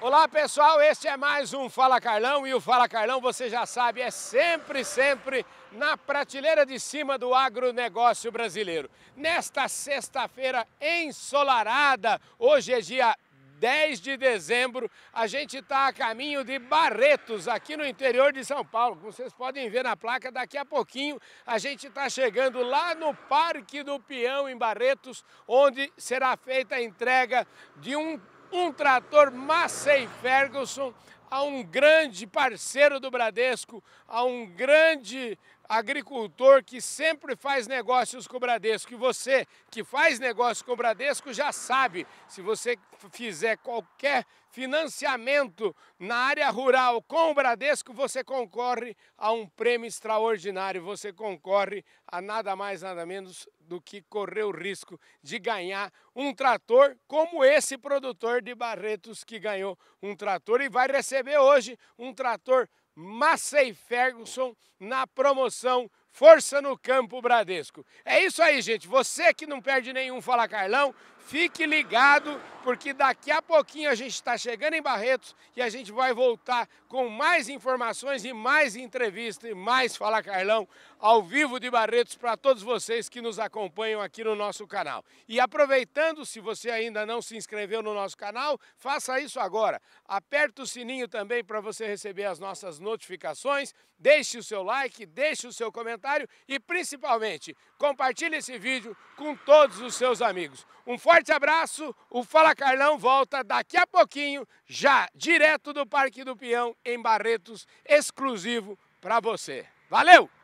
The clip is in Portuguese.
Olá pessoal, este é mais um Fala Carlão e o Fala Carlão, você já sabe, é sempre, sempre na prateleira de cima do agronegócio brasileiro. Nesta sexta-feira ensolarada, hoje é dia 10 de dezembro, a gente está a caminho de Barretos, aqui no interior de São Paulo. Como vocês podem ver na placa, daqui a pouquinho a gente está chegando lá no Parque do Peão, em Barretos, onde será feita a entrega de um um trator Massey Ferguson a um grande parceiro do Bradesco, a um grande agricultor que sempre faz negócios com o Bradesco. E você que faz negócio com o Bradesco já sabe, se você fizer qualquer financiamento na área rural com o Bradesco, você concorre a um prêmio extraordinário, você concorre a nada mais, nada menos do que correr o risco de ganhar um trator como esse produtor de Barretos que ganhou um trator e vai receber receber hoje um trator Massey Ferguson na promoção Força no Campo Bradesco. É isso aí, gente. Você que não perde nenhum Fala Carlão, Fique ligado, porque daqui a pouquinho a gente está chegando em Barretos e a gente vai voltar com mais informações e mais entrevista e mais Fala Carlão ao vivo de Barretos para todos vocês que nos acompanham aqui no nosso canal. E aproveitando, se você ainda não se inscreveu no nosso canal, faça isso agora. Aperta o sininho também para você receber as nossas notificações, deixe o seu like, deixe o seu comentário e principalmente compartilhe esse vídeo com todos os seus amigos. Um forte forte abraço. O Fala Carlão volta daqui a pouquinho, já direto do Parque do Peão, em Barretos, exclusivo para você. Valeu!